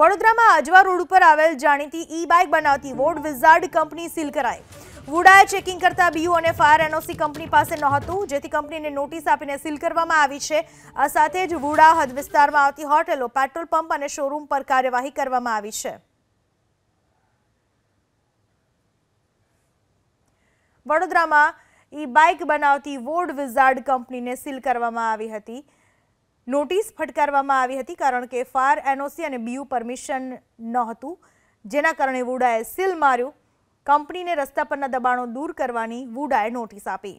વડોદરામાં અજવા રોડ ઉપર આવેલ જાણીતી ઈ બાઇક બનાવતી વોડ વિઝાર્ડ કંપની સીલ કરાઈ વુડાએ ચેકિંગ કરતા બીયુ અને ફાયર એનઓસી કંપની પાસે નહોતું જેથી કંપનીને નોટિસ આપીને સીલ કરવામાં આવી છે આ સાથે જ વુડા હદ વિસ્તારમાં આવતી હોટેલો પેટ્રોલ પંપ અને શોરૂમ પર કાર્યવાહી કરવામાં આવી છે વડોદરામાં ઈ બાઇક બનાવતી વોડ વિઝાર્ડ કંપનીને સીલ કરવામાં આવી હતી નોટિસ ફટકારવામાં આવી હતી કારણ કે ફાયર એનઓસી અને બીયુ પરમિશન નહોતું જેના કારણે વુડાએ સીલ માર્યું કંપનીને રસ્તા પરના દબાણો દૂર કરવાની વુડાએ નોટિસ આપી